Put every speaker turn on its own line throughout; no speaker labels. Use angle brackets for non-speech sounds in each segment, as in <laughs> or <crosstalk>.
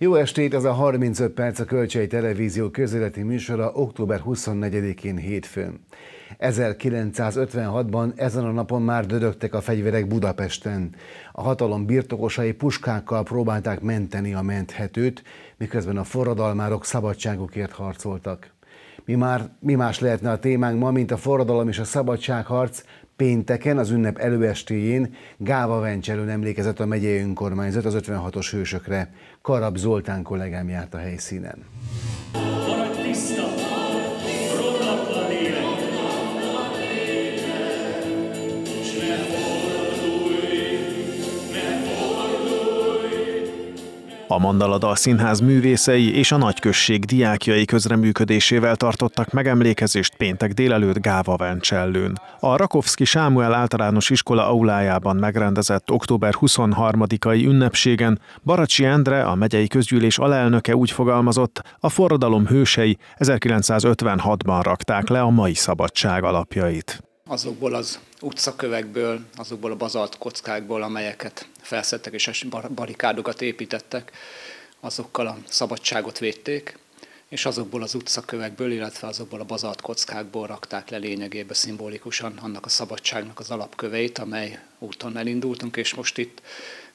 Jó estét, ez a 35 perc a Kölcsei Televízió közéleti műsora október 24-én hétfőn. 1956-ban ezen a napon már dödögtek a fegyverek Budapesten. A hatalom birtokosai puskákkal próbálták menteni a menthetőt, miközben a forradalmárok szabadságukért harcoltak. Mi, már, mi más lehetne a témánk ma, mint a forradalom és a szabadságharc, Pénteken, az ünnep előestéjén Gáva Vencselőn emlékezett a megyei önkormányzat az 56-os hősökre. Karab Zoltán kollégám járt a helyszínen.
Maradj
A Mandalada Színház művészei és a nagyközség diákjai közreműködésével tartottak megemlékezést péntek délelőtt Gáva Vencsellőn. A Rakovszki Sámuel általános iskola aulájában megrendezett október 23-ai ünnepségen Baracsi Endre, a megyei közgyűlés alelnöke úgy fogalmazott, a forradalom hősei 1956-ban rakták le a mai szabadság alapjait
azokból az utcakövekből, azokból a bazalt kockákból, amelyeket felszedtek és barikádokat építettek, azokkal a szabadságot védték, és azokból az utcakövekből, illetve azokból a bazalt kockákból rakták le lényegében szimbolikusan annak a szabadságnak az alapköveit, amely úton elindultunk, és most itt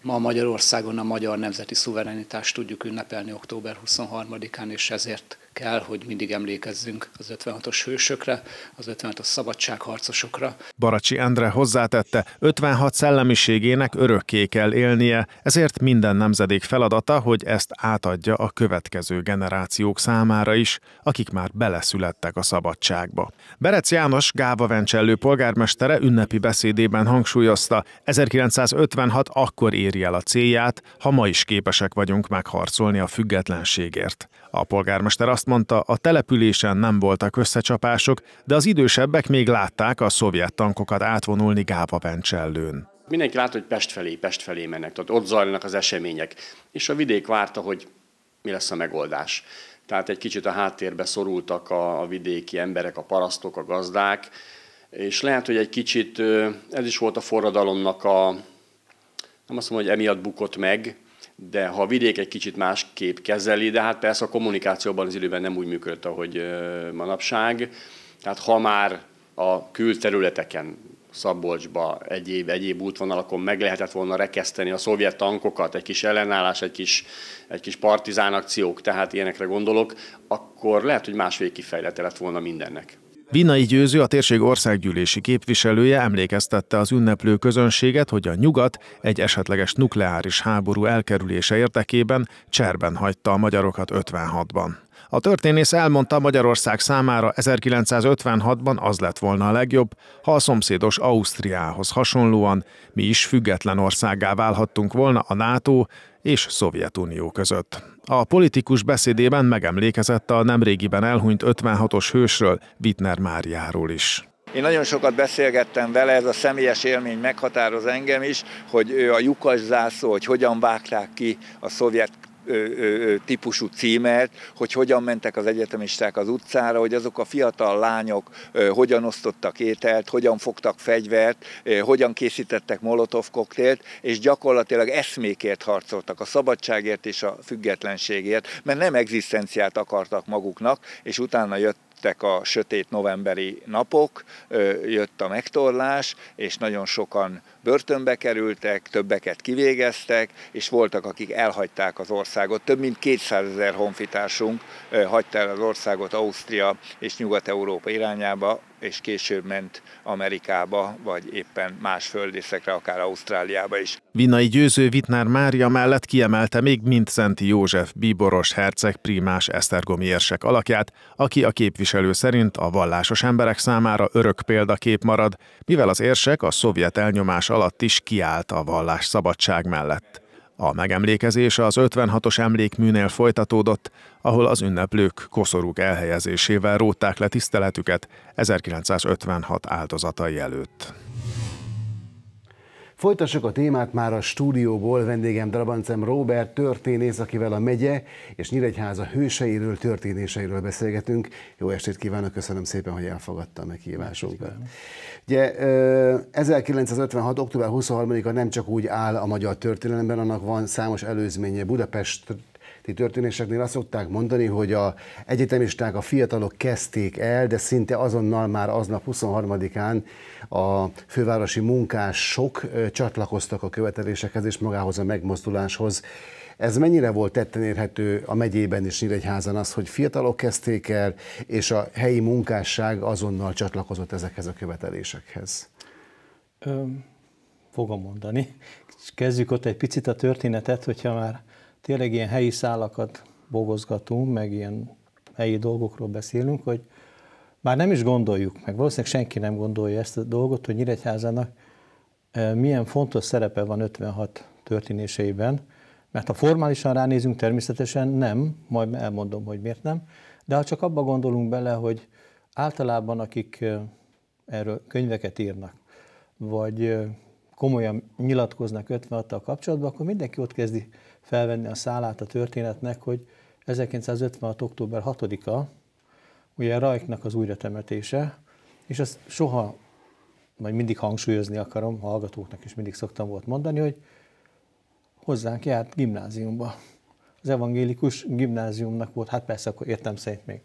ma Magyarországon a magyar nemzeti szuverenitást tudjuk ünnepelni október 23-án, és ezért kell, hogy mindig emlékezzünk az 56-os hősökre, az 56-os szabadságharcosokra.
Baracsi Endre hozzátette, 56 szellemiségének örökké kell élnie, ezért minden nemzedék feladata, hogy ezt átadja a következő generációk számára is, akik már beleszülettek a szabadságba. Berec János Gáva Vencsellő polgármestere ünnepi beszédében hangsúlyozta, 1956 akkor éri el a célját, ha ma is képesek vagyunk megharcolni a függetlenségért. A polgármester azt azt mondta, a településen nem voltak összecsapások, de az idősebbek még látták a szovjet tankokat átvonulni Gába Bencsellőn.
Mindenki látta, hogy Pest felé, Pest felé mennek, tehát ott zajlanak az események. És a vidék várta, hogy mi lesz a megoldás. Tehát egy kicsit a háttérbe szorultak a, a vidéki emberek, a parasztok, a gazdák, és lehet, hogy egy kicsit ez is volt a forradalomnak a, nem azt mondom, hogy emiatt bukott meg, de ha a vidék egy kicsit másképp kezeli, de hát persze a kommunikációban az időben nem úgy működött, ahogy manapság. Tehát ha már a külterületeken, Szabolcsba, egyéb, egyéb útvonalakon meg lehetett volna rekeszteni a szovjet tankokat, egy kis ellenállás, egy kis, egy kis partizán akciók, tehát ilyenekre gondolok, akkor lehet, hogy más végkifejlete lett volna mindennek.
Vinai Győző, a térség országgyűlési képviselője emlékeztette az ünneplő közönséget, hogy a nyugat egy esetleges nukleáris háború elkerülése érdekében cserben hagyta a magyarokat 56-ban. A történész elmondta Magyarország számára 1956-ban az lett volna a legjobb, ha a szomszédos Ausztriához hasonlóan mi is független országá válhattunk volna a NATO és Szovjetunió között. A politikus beszédében megemlékezett a nemrégiben elhunyt 56-os hősről, Wittner Máriáról is. Én nagyon sokat beszélgettem vele, ez a személyes élmény meghatároz engem is, hogy ő a lyukas zászló, hogy hogyan vágták ki a szovjet típusú címert, hogy hogyan mentek az egyetemisták az utcára, hogy azok a fiatal lányok hogyan osztottak ételt, hogyan fogtak fegyvert, hogyan készítettek molotov koktélt, és gyakorlatilag eszmékért harcoltak, a szabadságért és a függetlenségért, mert nem egzisztenciát akartak maguknak, és utána jött jöttek a sötét novemberi napok, jött a megtorlás, és nagyon sokan börtönbe kerültek, többeket kivégeztek, és voltak, akik elhagyták az országot. Több mint 200 ezer honfitársunk hagyta el az országot Ausztria és Nyugat-Európa irányába, és később ment Amerikába, vagy éppen más földészekre, akár Ausztráliába is. Vinai győző Vitnár Mária mellett kiemelte még Szenti József bíboros herceg primás esztergomi érsek alakját, aki a képviselő szerint a vallásos emberek számára örök példakép marad, mivel az érsek a szovjet elnyomás alatt is kiállt a vallás szabadság mellett. A megemlékezés az 56-os emlékműnél folytatódott, ahol az ünneplők koszorúk elhelyezésével rótták le tiszteletüket 1956 áldozatai előtt.
Folytassuk a témát már a stúdióból. Vendégem Drabancem Robert történész, akivel a megye és Nyíregyháza hőseiről, történéseiről beszélgetünk. Jó estét kívánok, köszönöm szépen, hogy elfogadta a meghívásunkat. Ugye 1956. október 23-a nem csak úgy áll a magyar történelemben, annak van számos előzménye Budapest ti történéseknél azt szokták mondani, hogy a egyetemisták, a fiatalok kezdték el, de szinte azonnal már aznap 23-án a fővárosi munkások csatlakoztak a követelésekhez és magához a megmozduláshoz. Ez mennyire volt tetten érhető a megyében és Nyíregyházan az, hogy fiatalok kezdték el, és a helyi munkásság azonnal csatlakozott ezekhez a
követelésekhez? Ö, fogom mondani. Kezdjük ott egy picit a történetet, hogyha már tényleg ilyen helyi szálakat bogozgatunk, meg ilyen helyi dolgokról beszélünk, hogy már nem is gondoljuk meg, valószínűleg senki nem gondolja ezt a dolgot, hogy Nyíregyházának milyen fontos szerepe van 56 történéseiben, mert ha formálisan ránézünk, természetesen nem, majd elmondom, hogy miért nem, de ha csak abba gondolunk bele, hogy általában akik erről könyveket írnak, vagy komolyan nyilatkoznak 56-tal kapcsolatban, akkor mindenki ott kezdi felvenni a szálát a történetnek, hogy 1956. október 6-a, ugye Rajknak az újratemetése, és ezt soha, majd mindig hangsúlyozni akarom, hallgatóknak is mindig szoktam volt mondani, hogy hozzánk járt gimnáziumba. Az evangélikus gimnáziumnak volt, hát persze akkor értem szerint még.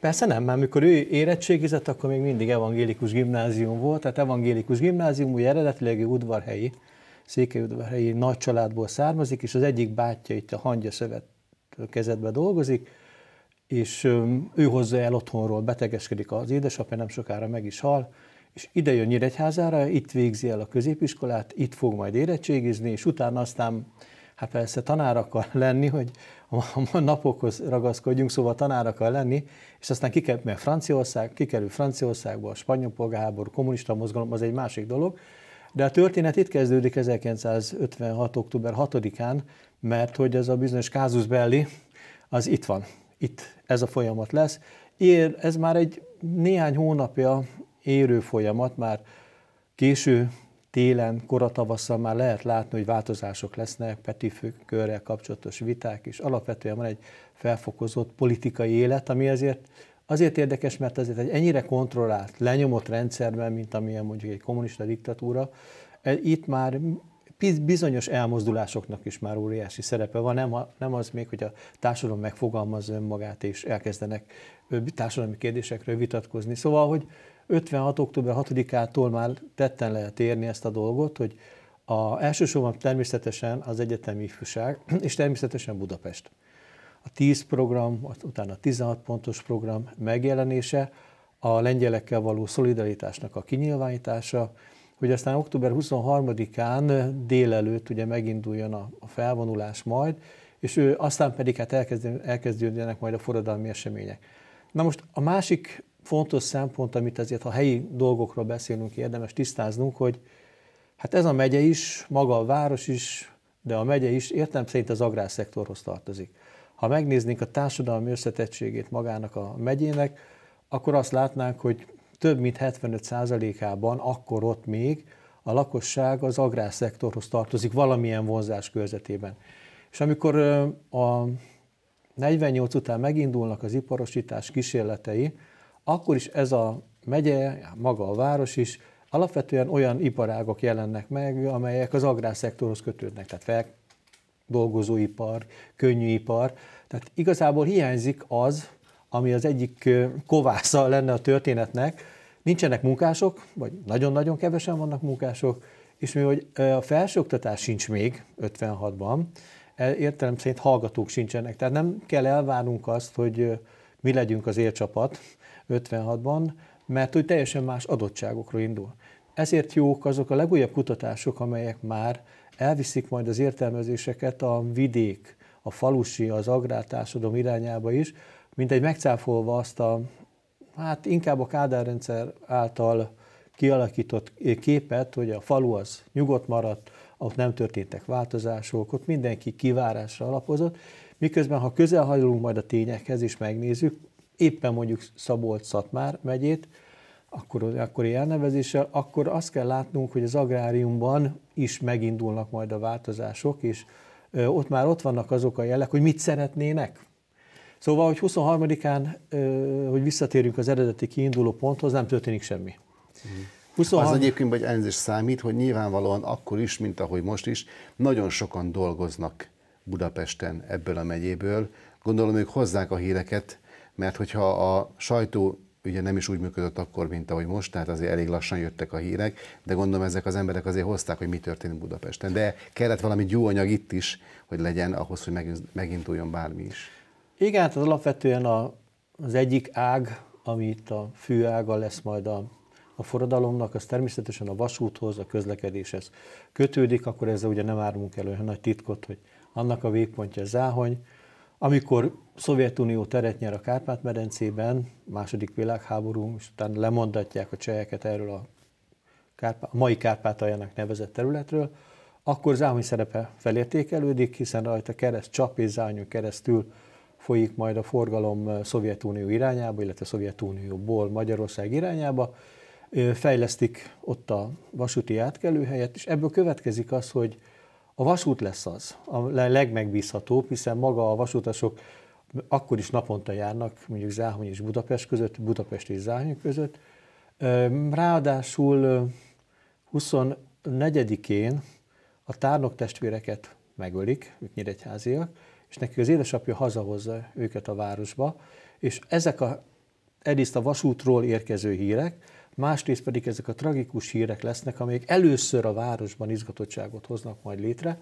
Persze nem, mert amikor ő érettségizett, akkor még mindig evangélikus gimnázium volt, tehát evangélikus gimnázium, ugye eredetileg udvarhelyi, székelyudvarhelyi nagy családból származik, és az egyik bátyja itt a hangya szövet kezetbe dolgozik, és ő hozza el otthonról, betegeskedik az édesapja, nem sokára meg is hal, és ide jön Nyíregyházára, itt végzi el a középiskolát, itt fog majd érettségizni, és utána aztán, hát persze tanár akar lenni, hogy a napokhoz ragaszkodjunk, szóval tanár akar lenni, és aztán kikerül, mert Franciaország, kikerül Franciaországba, a spanyol polgárháború, kommunista mozgalom, az egy másik dolog, de a történet itt kezdődik 1956. október 6-án, mert hogy ez a bizonyos kázus belli, az itt van, itt ez a folyamat lesz. Ér, ez már egy néhány hónapja érő folyamat, már késő télen, koratavasszal már lehet látni, hogy változások lesznek, petifőkörrel kapcsolatos viták, és alapvetően van egy felfokozott politikai élet, ami azért Azért érdekes, mert azért egy ennyire kontrollált, lenyomott rendszerben, mint amilyen mondjuk egy kommunista diktatúra, e, itt már bizonyos elmozdulásoknak is már óriási szerepe van, nem, nem az még, hogy a társadalom megfogalmazza önmagát, és elkezdenek társadalmi kérdésekről vitatkozni. Szóval, hogy 56. október 6-ától már tetten lehet érni ezt a dolgot, hogy a, elsősorban természetesen az egyetemi ifjúság, és természetesen Budapest a 10 program, utána a 16 pontos program megjelenése, a lengyelekkel való szolidaritásnak a kinyilvánítása, hogy aztán október 23-án délelőtt ugye meginduljon a, a felvonulás majd, és ő aztán pedig hát elkezdődjenek majd a forradalmi események. Na most a másik fontos szempont, amit azért, ha helyi dolgokról beszélünk, érdemes tisztáznunk, hogy hát ez a megye is, maga a város is, de a megye is értem szerint az agrárszektorhoz tartozik. Ha megnéznénk a társadalmi összetettségét magának a megyének, akkor azt látnánk, hogy több mint 75%-ában akkor ott még a lakosság az agrárszektorhoz tartozik valamilyen vonzás körzetében. És amikor a 48 után megindulnak az iparosítás kísérletei, akkor is ez a megye, maga a város is, alapvetően olyan iparágok jelennek meg, amelyek az agrárszektorhoz kötődnek, tehát dolgozóipar, könnyűipar. Tehát igazából hiányzik az, ami az egyik kovásza lenne a történetnek. Nincsenek munkások, vagy nagyon-nagyon kevesen vannak munkások, és mi, hogy a felsőoktatás sincs még 56-ban, e, értelem szerint hallgatók sincsenek. Tehát nem kell elvárnunk azt, hogy mi legyünk az élcsapat 56-ban, mert hogy teljesen más adottságokról indul. Ezért jók azok a legújabb kutatások, amelyek már elviszik majd az értelmezéseket a vidék, a falusi, az agrártársadalom irányába is, mint egy megcáfolva azt a, hát inkább a Kádár rendszer által kialakított képet, hogy a falu az nyugodt maradt, ott nem történtek változások, ott mindenki kivárásra alapozott, miközben ha közel hajlunk majd a tényekhez és megnézzük, éppen mondjuk Szabolcs-Szatmár megyét, akkor, akkori elnevezéssel, akkor azt kell látnunk, hogy az agráriumban is megindulnak majd a változások, és ott már ott vannak azok a jelek, hogy mit szeretnének. Szóval, hogy 23-án, hogy visszatérünk az eredeti kiinduló ponthoz, nem történik semmi. Mm. 23... Az egyébként, vagy elnézést
számít, hogy nyilvánvalóan akkor is, mint ahogy most is, nagyon sokan dolgoznak Budapesten ebből a megyéből. Gondolom, ők hozzák a híreket, mert hogyha a sajtó ugye nem is úgy működött akkor, mint ahogy most, tehát azért elég lassan jöttek a hírek, de gondolom ezek az emberek azért hozták, hogy mi történik Budapesten. De kellett valami gyóanyag itt is, hogy legyen ahhoz, hogy meginduljon bármi is.
Igen, hát az alapvetően a, az egyik ág, amit a a ága lesz majd a, a forradalomnak, az természetesen a vasúthoz, a közlekedéshez kötődik, akkor ezzel ugye nem árulunk olyan nagy titkot, hogy annak a végpontja Záhony, amikor Szovjetunió teret nyer a Kárpát-medencében, második világháború, és utána lemondatják a cseheket erről a, Kárpá- a mai Kárpátaljának nevezett területről, akkor Záhony szerepe felértékelődik, hiszen rajta kereszt, Csap és Zányon keresztül folyik majd a forgalom Szovjetunió irányába, illetve Szovjetunióból Magyarország irányába, fejlesztik ott a vasúti átkelőhelyet, és ebből következik az, hogy a vasút lesz az, a legmegbízhatóbb, hiszen maga a vasutasok akkor is naponta járnak, mondjuk Záhony és Budapest között, Budapest és Záhony között. Ráadásul 24-én a tárnok testvéreket megölik, ők nyíregyháziak, és neki az édesapja hazahozza őket a városba, és ezek a, egyrészt a vasútról érkező hírek, másrészt pedig ezek a tragikus hírek lesznek, amelyek először a városban izgatottságot hoznak majd létre.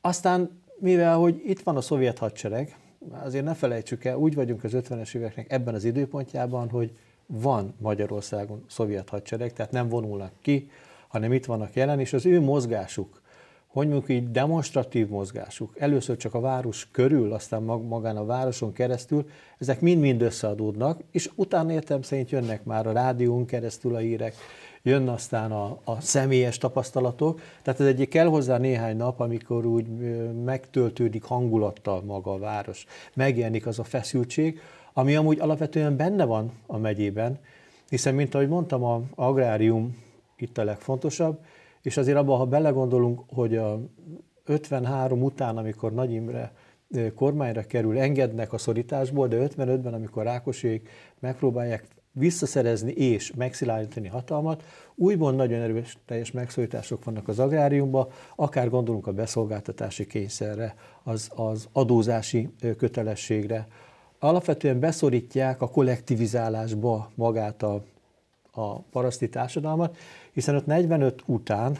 Aztán, mivel hogy itt van a szovjet hadsereg, azért ne felejtsük el, úgy vagyunk az 50-es éveknek ebben az időpontjában, hogy van Magyarországon szovjet hadsereg, tehát nem vonulnak ki, hanem itt vannak jelen, és az ő mozgásuk hogy mondjuk így demonstratív mozgásuk, először csak a város körül, aztán magán a városon keresztül, ezek mind-mind összeadódnak, és utána értem szerint jönnek már a rádión keresztül a hírek, jön aztán a, a személyes tapasztalatok, tehát ez egyik kell hozzá néhány nap, amikor úgy megtöltődik hangulattal maga a város, megjelenik az a feszültség, ami amúgy alapvetően benne van a megyében, hiszen, mint ahogy mondtam, a agrárium itt a legfontosabb, és azért abban, ha belegondolunk, hogy a 53 után, amikor Nagy Imre kormányra kerül, engednek a szorításból, de 55-ben, amikor Rákosék megpróbálják visszaszerezni és megszilárdítani hatalmat. Újból nagyon erős teljes megszorítások vannak az agráriumban, akár gondolunk a beszolgáltatási kényszerre, az, az adózási kötelességre. Alapvetően beszorítják a kollektivizálásba magát a, a paraszti társadalmat, hiszen ott 45 után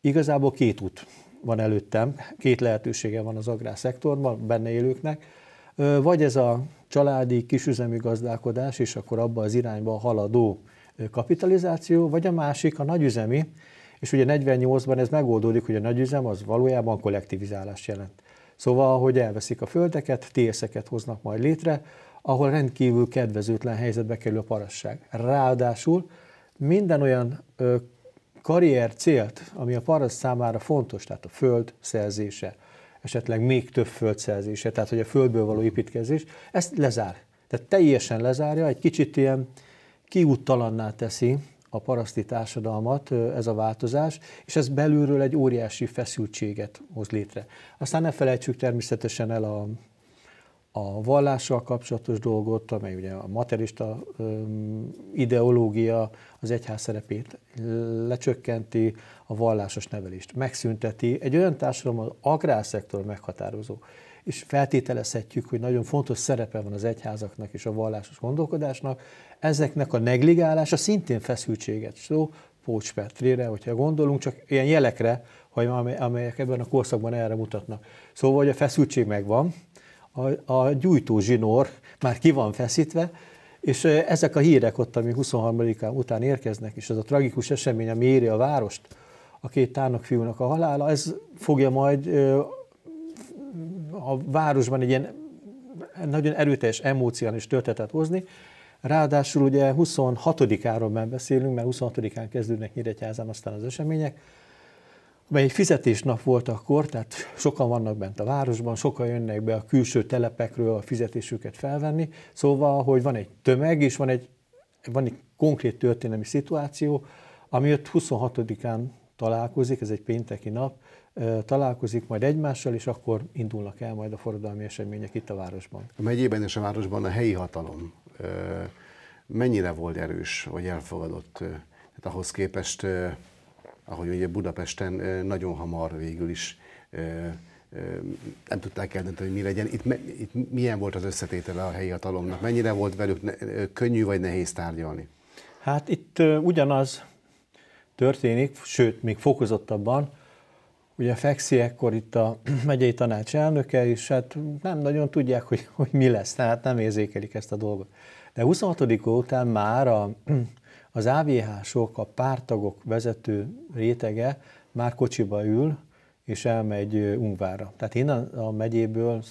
igazából két út van előttem, két lehetősége van az agrárszektorban, benne élőknek, vagy ez a családi kisüzemi gazdálkodás, és akkor abba az irányba haladó kapitalizáció, vagy a másik a nagyüzemi, és ugye 48-ban ez megoldódik, hogy a nagyüzem az valójában kollektivizálást jelent. Szóval, hogy elveszik a földeket, tsz hoznak majd létre, ahol rendkívül kedvezőtlen helyzetbe kerül a parasság. Ráadásul minden olyan ö, karrier célt, ami a paraszt számára fontos, tehát a föld szerzése, esetleg még több szerzése, tehát hogy a földből való építkezés, ezt lezár. Tehát teljesen lezárja, egy kicsit ilyen kiúttalanná teszi a paraszti társadalmat ez a változás, és ez belülről egy óriási feszültséget hoz létre. Aztán ne felejtsük természetesen el a a vallással kapcsolatos dolgot, amely ugye a materista ideológia az egyház szerepét lecsökkenti, a vallásos nevelést megszünteti. Egy olyan társadalom az agrárszektor meghatározó, és feltételezhetjük, hogy nagyon fontos szerepe van az egyházaknak és a vallásos gondolkodásnak. Ezeknek a negligálása szintén feszültséget szó, Pócs Petrére, hogyha gondolunk, csak ilyen jelekre, amelyek ebben a korszakban erre mutatnak. Szóval, hogy a feszültség megvan, a, a zsinór már ki van feszítve, és ezek a hírek ott, ami 23-án után érkeznek, és az a tragikus esemény, ami éri a várost, a két tárnak fiúnak a halála, ez fogja majd a városban egy ilyen nagyon erőteljes is töltetet hozni. Ráadásul ugye 26-áról már beszélünk, mert 26-án kezdődnek Nyíregyházán aztán az események, amely egy fizetésnap volt akkor, tehát sokan vannak bent a városban, sokan jönnek be a külső telepekről a fizetésüket felvenni, szóval, hogy van egy tömeg, és van egy, van egy konkrét történelmi szituáció, ami ott 26-án találkozik, ez egy pénteki nap, találkozik majd egymással, és akkor indulnak el majd a forradalmi események itt a városban.
A megyében és a városban a helyi hatalom mennyire volt erős, vagy elfogadott, tehát ahhoz képest ahogy ugye Budapesten nagyon hamar végül is nem tudták eldönteni, hogy mi legyen. Itt, itt milyen volt az összetétele a helyi hatalomnak?
Mennyire volt velük ne, könnyű vagy nehéz tárgyalni? Hát itt ugyanaz történik, sőt, még fokozottabban. Ugye fekszi ekkor itt a <clears throat> megyei tanács elnöke, és hát nem nagyon tudják, hogy, hogy mi lesz, tehát nem érzékelik ezt a dolgot. De 26 után már a az AVH-sok, a pártagok vezető rétege már kocsiba ül, és elmegy Ungvára. Tehát innen a megyéből,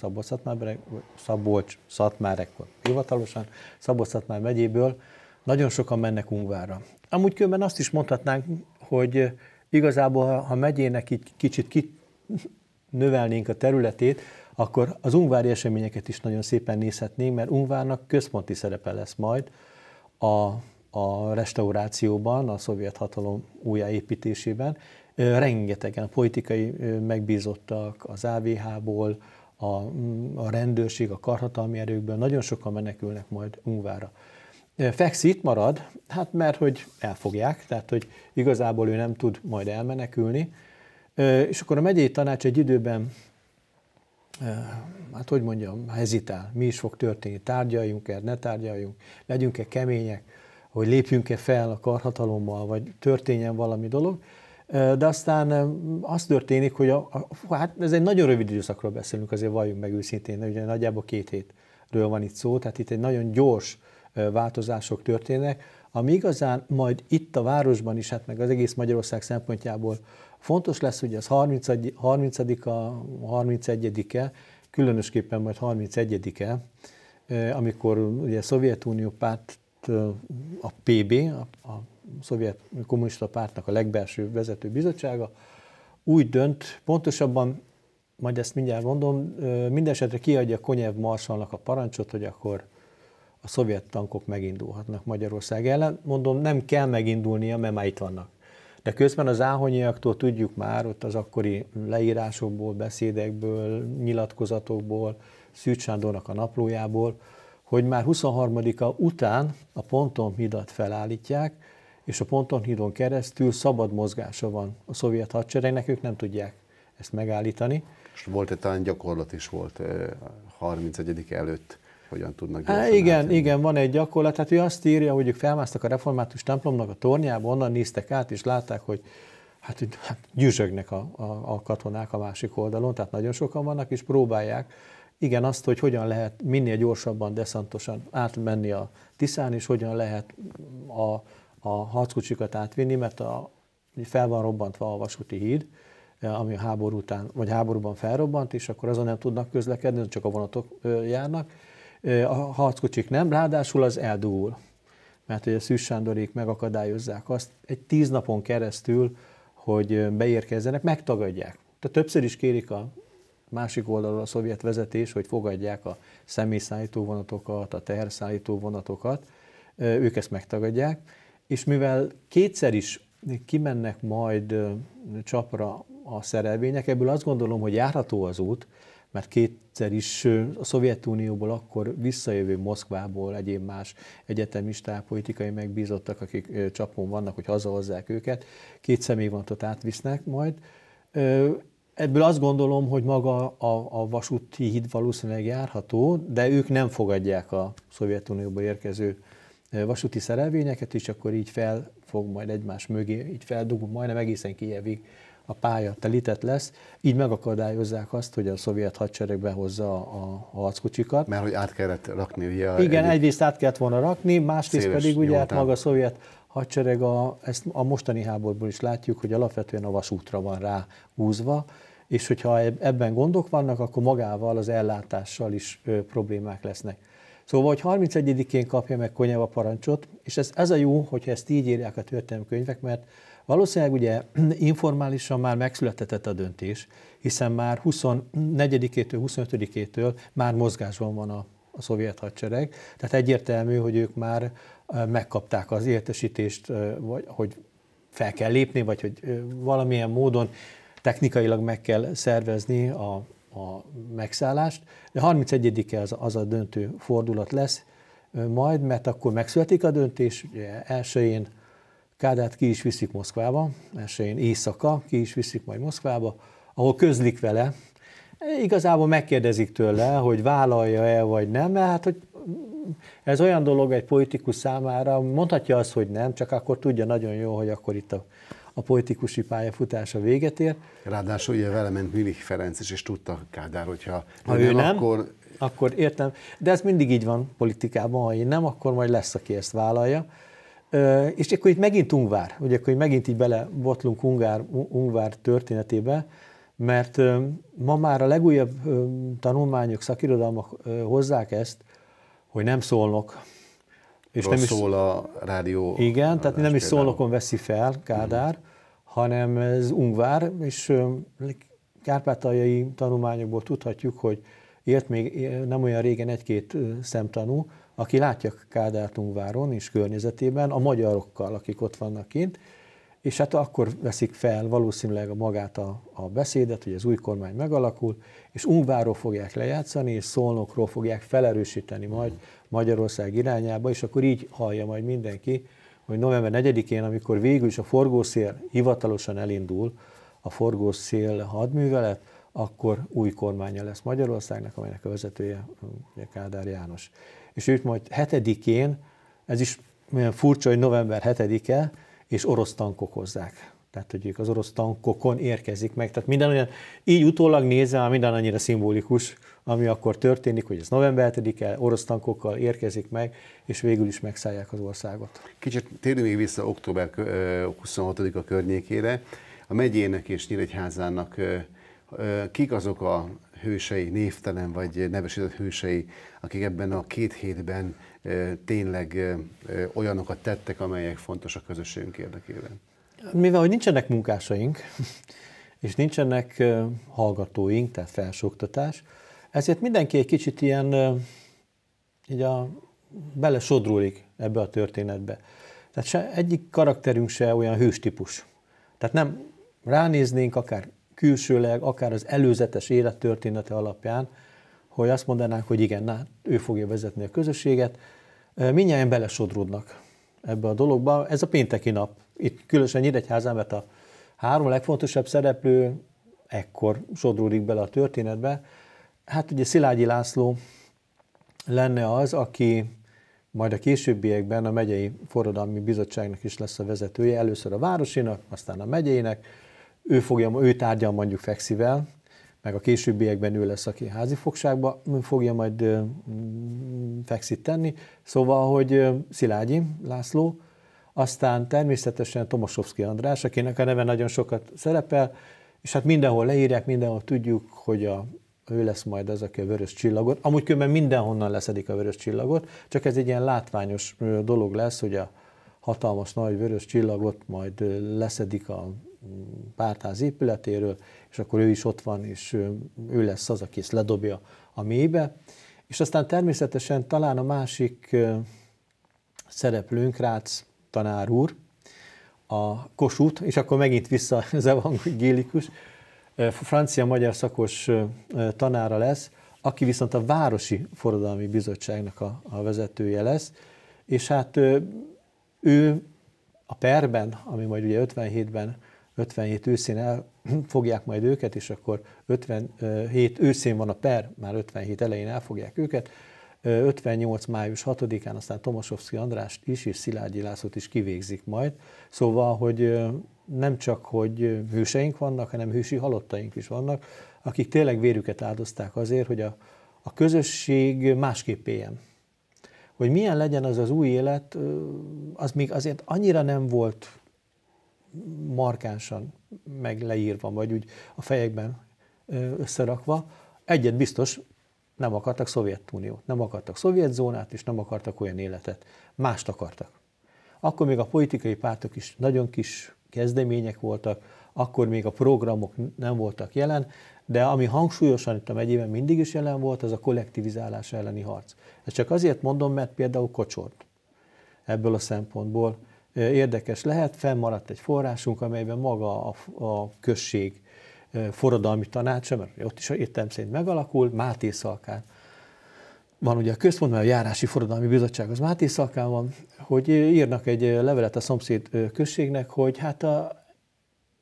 Szabolcs-Szatmár, hivatalosan, Szabolcs-Szatmár megyéből nagyon sokan mennek Ungvára. Amúgy különben azt is mondhatnánk, hogy igazából, ha megyének így kicsit ki növelnénk a területét, akkor az ungvári eseményeket is nagyon szépen nézhetnénk, mert Ungvárnak központi szerepe lesz majd a a restaurációban, a szovjet hatalom újjáépítésében. Rengetegen, a politikai megbízottak az AVH-ból, a, mm, a rendőrség, a karhatalmi erőkből, nagyon sokan menekülnek majd Ungvára. Fekszi itt marad, hát mert hogy elfogják, tehát hogy igazából ő nem tud majd elmenekülni. És akkor a megyei tanács egy időben, hát hogy mondjam, hezitál, mi is fog történni, tárgyaljunk-e, ne tárgyaljunk, legyünk-e kemények, hogy lépjünk-e fel a karhatalommal, vagy történjen valami dolog, de aztán az történik, hogy a, a, hát ez egy nagyon rövid időszakról beszélünk, azért valljunk meg őszintén, ugye nagyjából két hétről van itt szó, tehát itt egy nagyon gyors változások történnek, ami igazán majd itt a városban is, hát meg az egész Magyarország szempontjából fontos lesz, ugye az 30, 30 a 31-e, különösképpen majd 31-e, amikor ugye a Szovjetunió párt a PB, a, a szovjet kommunista pártnak a legbelső vezető bizottsága úgy dönt, pontosabban, majd ezt mindjárt mondom, mindesetre kiadja Konyev Marsalnak a parancsot, hogy akkor a szovjet tankok megindulhatnak Magyarország ellen. Mondom, nem kell megindulnia, mert már itt vannak. De közben az áhonyiaktól tudjuk már, ott az akkori leírásokból, beszédekből, nyilatkozatokból, Szűcs Sándornak a naplójából, hogy már 23-a után a Ponton hidat felállítják, és a Ponton hídon keresztül szabad mozgása van a szovjet hadseregnek, ők nem tudják ezt megállítani.
És volt egy talán gyakorlat is volt 31 eh, előtt, hogyan tudnak Há, Igen, átjönni.
igen, van egy gyakorlat. Hát ő azt írja, hogy ők felmásztak a református templomnak a tornyába, onnan néztek át, és látták, hogy hát, hát gyűzsögnek a, a, a katonák a másik oldalon, tehát nagyon sokan vannak, és próbálják igen, azt, hogy hogyan lehet minél gyorsabban, deszantosan átmenni a Tiszán, és hogyan lehet a, a harckocsikat átvinni, mert a, fel van robbantva a vasúti híd, ami a háború után, vagy háborúban felrobbant, és akkor azon nem tudnak közlekedni, csak a vonatok járnak. A harckocsik nem, ráadásul az eldugul. Mert a Szűs Sándorék megakadályozzák azt egy tíz napon keresztül, hogy beérkezzenek, megtagadják. Tehát többször is kérik a másik oldalról a szovjet vezetés, hogy fogadják a személyszállító vonatokat, a teherszállító vonatokat, ők ezt megtagadják, és mivel kétszer is kimennek majd csapra a szerelvények, ebből azt gondolom, hogy járható az út, mert kétszer is a Szovjetunióból akkor visszajövő Moszkvából egyéb más egyetemisták, politikai megbízottak, akik csapon vannak, hogy hazahozzák őket, két személyvontot átvisznek majd, Ebből azt gondolom, hogy maga a, a vasúti híd valószínűleg járható, de ők nem fogadják a Szovjetunióba érkező vasúti szerelvényeket, és akkor így fel fog majd egymás mögé, így feldugunk, majdnem egészen Kijevig a pálya telített lesz, így megakadályozzák azt, hogy a szovjet hadsereg behozza a harckocsikat. Mert hogy át kellett rakni ugye a Igen, egyrészt át kellett volna rakni, másrészt pedig ugye hát maga a szovjet hadsereg, a, ezt a mostani háborúból is látjuk, hogy alapvetően a vasútra van rá húzva, és hogyha ebben gondok vannak, akkor magával, az ellátással is ö, problémák lesznek. Szóval, hogy 31-én kapja meg konyava parancsot, és ez, ez a jó, hogyha ezt így írják a történelmi könyvek, mert valószínűleg ugye <clears throat> informálisan már megszületetett a döntés, hiszen már 24-től 25-től már mozgásban van a, a szovjet hadsereg, tehát egyértelmű, hogy ők már megkapták az értesítést, vagy hogy fel kell lépni, vagy hogy valamilyen módon technikailag meg kell szervezni a, a megszállást. De 31-e az, az a döntő fordulat lesz majd, mert akkor megszületik a döntés, ugye elsőjén Kádát ki is viszik Moszkvába, elsőjén éjszaka ki is viszik majd Moszkvába, ahol közlik vele, igazából megkérdezik tőle, hogy vállalja-e vagy nem, mert hát, hogy ez olyan dolog egy politikus számára, mondhatja azt, hogy nem, csak akkor tudja nagyon jó, hogy akkor itt a, a politikusi pályafutása véget ér. Ráadásul ugye vele ment Milik Ferenc is, és tudta Kádár, hogyha ha ő nem, akkor... akkor értem. De ez mindig így van politikában, ha én nem, akkor majd lesz, aki ezt vállalja. és akkor itt megint Ungvár, ugye akkor megint így botlunk Ungvár, Ungvár történetébe, mert ma már a legújabb tanulmányok, szakirodalmak hozzák ezt, hogy nem szólnok. És nem is szól
a rádió. Igen, tehát nem is szólnokon
veszi fel Kádár, mm. hanem ez Ungvár, és kárpátaljai tanulmányokból tudhatjuk, hogy élt még nem olyan régen egy-két szemtanú, aki látja Kádárt Ungváron és környezetében a magyarokkal, akik ott vannak kint, és hát akkor veszik fel valószínűleg a magát a, a beszédet, hogy az új kormány megalakul, és Ungváról fogják lejátszani, és Szolnokról fogják felerősíteni majd Magyarország irányába, és akkor így hallja majd mindenki, hogy november 4-én, amikor végül is a forgószél hivatalosan elindul, a forgószél hadművelet, akkor új kormánya lesz Magyarországnak, amelynek a vezetője Kádár János. És őt majd 7-én, ez is olyan furcsa, hogy november 7-e, és orosz tankok hozzák. Tehát, hogy ők az orosz tankokon érkezik meg. Tehát minden olyan, így utólag nézve, már minden annyira szimbolikus, ami akkor történik, hogy ez november 7-e, orosz tankokkal érkezik meg, és végül is megszállják az országot.
Kicsit térjünk még vissza október 26-a környékére. A megyének és Nyíregyházának kik azok a hősei, névtelen vagy nevesített hősei, akik ebben a két hétben tényleg olyanokat tettek, amelyek fontos a közösségünk érdekében?
Mivel, hogy nincsenek munkásaink, <laughs> és nincsenek hallgatóink, tehát felsőoktatás, ezért mindenki egy kicsit ilyen, így a, bele sodródik ebbe a történetbe. Tehát se, egyik karakterünk se olyan hős típus. Tehát nem ránéznénk akár külsőleg, akár az előzetes élettörténete alapján, hogy azt mondanánk, hogy igen, na, ő fogja vezetni a közösséget. Mindjárt belesodródnak ebbe a dologba. Ez a pénteki nap. Itt különösen Nyíregyházán, mert a három legfontosabb szereplő ekkor sodródik bele a történetbe. Hát ugye Szilágyi László lenne az, aki majd a későbbiekben a megyei forradalmi bizottságnak is lesz a vezetője, először a városinak, aztán a megyeinek, ő, fogja, ő tárgyal mondjuk fekszivel, meg a későbbiekben ő lesz, aki házi fogságba fogja majd mm, fekszit tenni. Szóval, hogy Szilágyi László, aztán természetesen Tomaszowski András, akinek a neve nagyon sokat szerepel, és hát mindenhol leírják, mindenhol tudjuk, hogy a, ő lesz majd az, aki a vörös csillagot. Amúgy különben mindenhonnan leszedik a vörös csillagot, csak ez egy ilyen látványos dolog lesz, hogy a hatalmas nagy vörös csillagot majd leszedik a pártház épületéről, és akkor ő is ott van, és ő lesz az, aki ezt ledobja a mélybe. És aztán természetesen talán a másik szereplőnk, Rácz tanár úr, a Kossuth, és akkor megint vissza az <laughs> evangélikus, francia-magyar szakos tanára lesz, aki viszont a Városi Forradalmi Bizottságnak a, a vezetője lesz, és hát ő a perben, ami majd ugye 57-ben 57 őszén el <clears throat> fogják majd őket, és akkor 57 őszén van a per, már 57 elején elfogják őket, 58. május 6-án aztán Tomasovszki Andrást is, és Szilágyi Lászlót is kivégzik majd. Szóval, hogy nem csak, hogy hőseink vannak, hanem hősi halottaink is vannak, akik tényleg vérüket áldozták azért, hogy a, a közösség másképp éljen. Hogy milyen legyen az az új élet, az még azért annyira nem volt markánsan meg leírva, vagy úgy a fejekben összerakva. Egyet biztos, nem akartak Szovjetuniót, nem akartak szovjetzónát, és nem akartak olyan életet. Mást akartak. Akkor még a politikai pártok is nagyon kis kezdemények voltak, akkor még a programok nem voltak jelen, de ami hangsúlyosan itt a megyében mindig is jelen volt, az a kollektivizálás elleni harc. Ezt csak azért mondom, mert például kocsort ebből a szempontból érdekes lehet. Fennmaradt egy forrásunk, amelyben maga a, a község forradalmi tanácsa, mert ott is értem szerint megalakul, Máté Szalkán. Van ugye a központ, mert a járási forradalmi bizottság az Máté Szalkán van, hogy írnak egy levelet a szomszéd községnek, hogy hát a,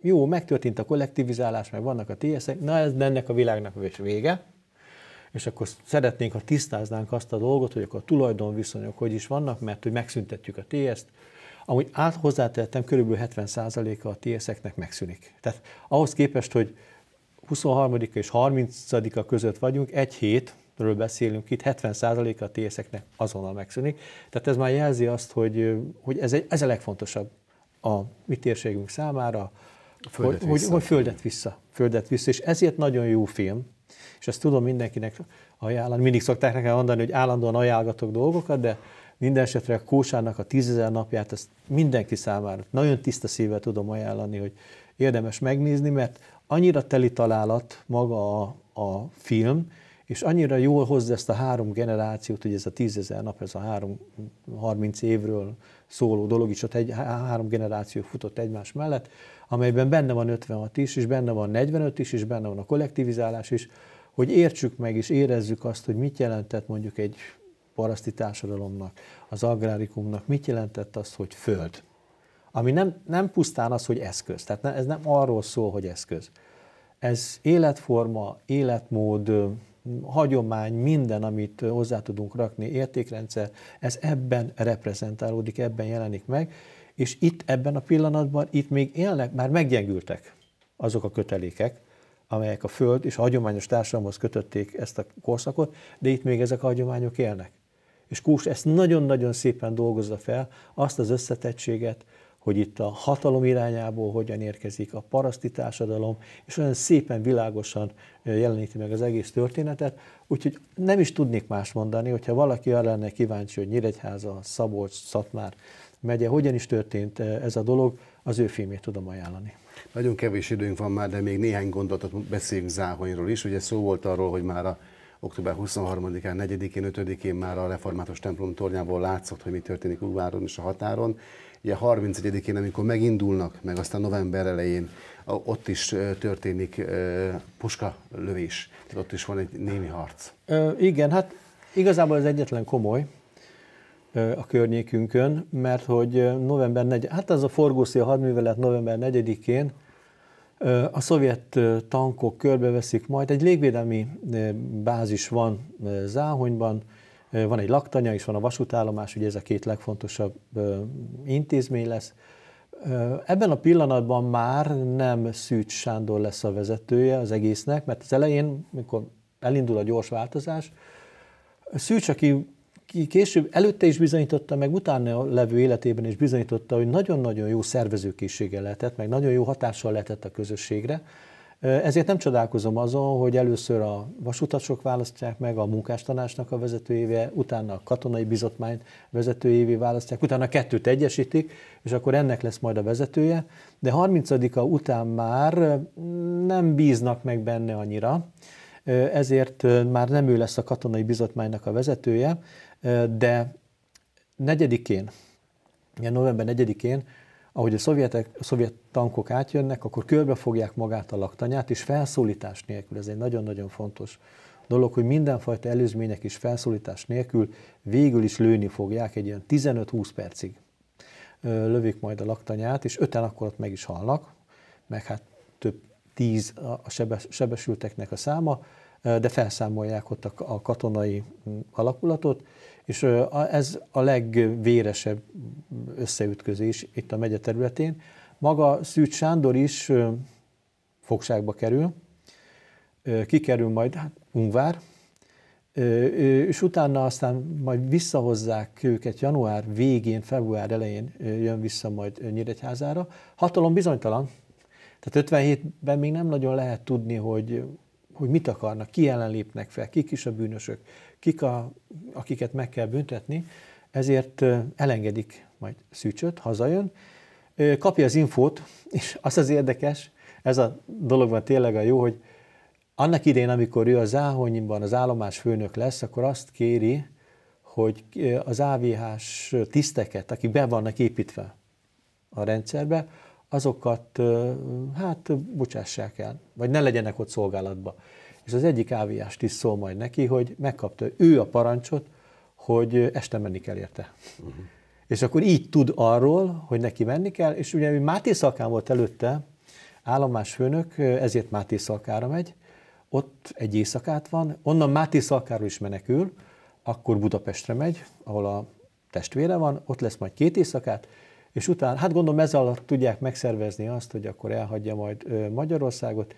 jó, megtörtént a kollektivizálás, meg vannak a TSZ-ek, na ez ennek a világnak is vége, és akkor szeretnénk, ha tisztáznánk azt a dolgot, hogy akkor a tulajdonviszonyok hogy is vannak, mert hogy megszüntetjük a TSZ-t, amúgy át hozzátettem, körülbelül 70%-a a TS-eknek megszűnik. Tehát ahhoz képest, hogy 23 és 30-a között vagyunk, egy hétről beszélünk itt, 70%-a a TS-eknek azonnal megszűnik. Tehát ez már jelzi azt, hogy, hogy ez, egy, ez a legfontosabb a mi térségünk számára, földet hogy, hogy földet vissza. Földet vissza, és ezért nagyon jó film, és ezt tudom mindenkinek ajánlani. Mindig szokták nekem mondani, hogy állandóan ajánlgatok dolgokat, de minden esetre Kósának a tízezer napját, ezt mindenki számára nagyon tiszta szívvel tudom ajánlani, hogy érdemes megnézni, mert annyira teli találat maga a, a film, és annyira jól hozza ezt a három generációt, hogy ez a tízezer nap, ez a három, 30 évről szóló dolog is, ott egy, három generáció futott egymás mellett, amelyben benne van 56 is, és benne van 45 is, és benne van a kollektivizálás is, hogy értsük meg és érezzük azt, hogy mit jelentett mondjuk egy paraszti társadalomnak, az agrárikumnak mit jelentett az, hogy föld? Ami nem, nem pusztán az, hogy eszköz. Tehát ne, ez nem arról szól, hogy eszköz. Ez életforma, életmód, hagyomány, minden, amit hozzá tudunk rakni, értékrendszer, ez ebben reprezentálódik, ebben jelenik meg, és itt ebben a pillanatban, itt még élnek, már meggyengültek azok a kötelékek, amelyek a föld és a hagyományos társadalomhoz kötötték ezt a korszakot, de itt még ezek a hagyományok élnek. És Kús ezt nagyon-nagyon szépen dolgozza fel, azt az összetettséget, hogy itt a hatalom irányából hogyan érkezik a paraszti társadalom, és olyan szépen világosan jeleníti meg az egész történetet, úgyhogy nem is tudnék más mondani, hogyha valaki arra lenne kíváncsi, hogy Nyíregyháza, Szabolcs, Szatmár megye, hogyan is történt ez a dolog, az ő filmét tudom ajánlani.
Nagyon kevés időnk van már, de még néhány gondolatot beszéljünk Záhonyról is. Ugye szó volt arról, hogy már a október 23-án, 4-én, 5-én már a református templom tornyából látszott, hogy mi történik Ugváron és a határon. Ugye 31-én, amikor megindulnak, meg aztán november elején, ott is történik puska lövés, tehát ott is van egy némi harc.
Ö, igen, hát igazából ez egyetlen komoly, a környékünkön, mert hogy november 4 hát ez a a hadművelet november 4-én a szovjet tankok körbeveszik majd, egy légvédelmi bázis van Záhonyban, van egy laktanya és van a vasútállomás, ugye ez a két legfontosabb intézmény lesz. Ebben a pillanatban már nem Szűcs Sándor lesz a vezetője az egésznek, mert az elején, mikor elindul a gyors változás, Szűcs, aki később, előtte is bizonyította, meg utána levő életében is bizonyította, hogy nagyon-nagyon jó szervezőkészsége lehetett, meg nagyon jó hatással lehetett a közösségre. Ezért nem csodálkozom azon, hogy először a vasutasok választják meg, a munkástanásnak a vezetőjévé, utána a katonai bizotmány vezetőjévé választják, utána a kettőt egyesítik, és akkor ennek lesz majd a vezetője. De 30-a után már nem bíznak meg benne annyira, ezért már nem ő lesz a katonai bizotmánynak a vezetője, de negyedikén, ilyen november 4-én, ahogy a, szovjetek, a szovjet tankok átjönnek, akkor körbefogják magát a laktanyát, és felszólítás nélkül, ez egy nagyon-nagyon fontos dolog, hogy mindenfajta előzmények és felszólítás nélkül végül is lőni fogják egy ilyen 15-20 percig. Lövik majd a laktanyát, és öten akkor ott meg is halnak, meg hát több tíz a sebesülteknek a száma, de felszámolják ott a katonai mm, alakulatot, és ez a legvéresebb összeütközés itt a megye területén. Maga Szűcs Sándor is fogságba kerül, kikerül majd hát, Ungvár, és utána aztán majd visszahozzák őket január végén, február elején jön vissza majd Nyíregyházára. Hatalom bizonytalan, tehát 57-ben még nem nagyon lehet tudni, hogy, hogy mit akarnak, ki ellen lépnek fel, kik is a bűnösök, kik a, akiket meg kell büntetni, ezért elengedik majd Szűcsöt, hazajön, kapja az infót, <laughs> és az az érdekes, ez a dologban tényleg a jó, hogy annak idén, amikor ő az Áhonyban az állomás főnök lesz, akkor azt kéri, hogy az avh tiszteket, akik be vannak építve a rendszerbe, azokat hát bocsássák el, vagy ne legyenek ott szolgálatba és az egyik áviást is szól majd neki, hogy megkapta ő a parancsot, hogy este menni kell érte. Uh-huh. És akkor így tud arról, hogy neki menni kell, és ugye Máté Szalkán volt előtte, állomás főnök, ezért Máté Szalkára megy, ott egy éjszakát van, onnan Máté Szalkáról is menekül, akkor Budapestre megy, ahol a testvére van, ott lesz majd két éjszakát, és utána, hát gondolom ez alatt tudják megszervezni azt, hogy akkor elhagyja majd Magyarországot,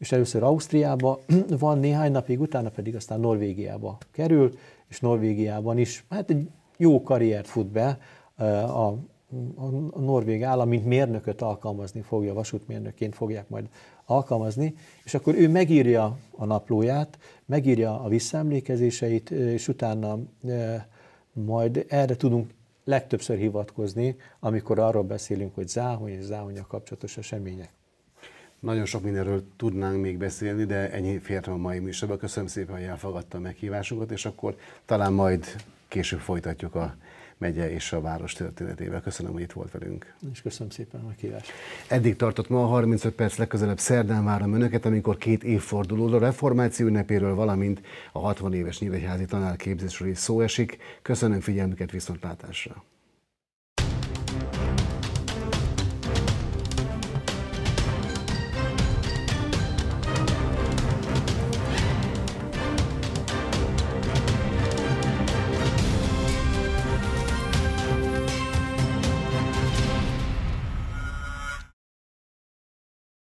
és először Ausztriába <clears throat> van néhány napig, utána pedig aztán Norvégiába kerül, és Norvégiában is hát egy jó karriert fut be a, a norvég állam, mint mérnököt alkalmazni fogja, vasútmérnökként fogják majd alkalmazni, és akkor ő megírja a naplóját, megírja a visszaemlékezéseit, és utána majd erre tudunk legtöbbször hivatkozni, amikor arról beszélünk, hogy záhony és záhonya kapcsolatos események.
Nagyon sok mindenről tudnánk még beszélni, de ennyi fértem a mai műsorban. Köszönöm szépen, hogy elfogadta a meghívásunkat, és akkor talán majd később folytatjuk a megye és a város történetével. Köszönöm, hogy itt volt velünk.
És köszönöm szépen a meghívást.
Eddig tartott ma a 35 perc, legközelebb szerdán várom önöket, amikor két évfordulóra reformáció ünnepéről, valamint a 60 éves nyíregyházi tanárképzésről is szó esik. Köszönöm figyelmüket viszontlátásra.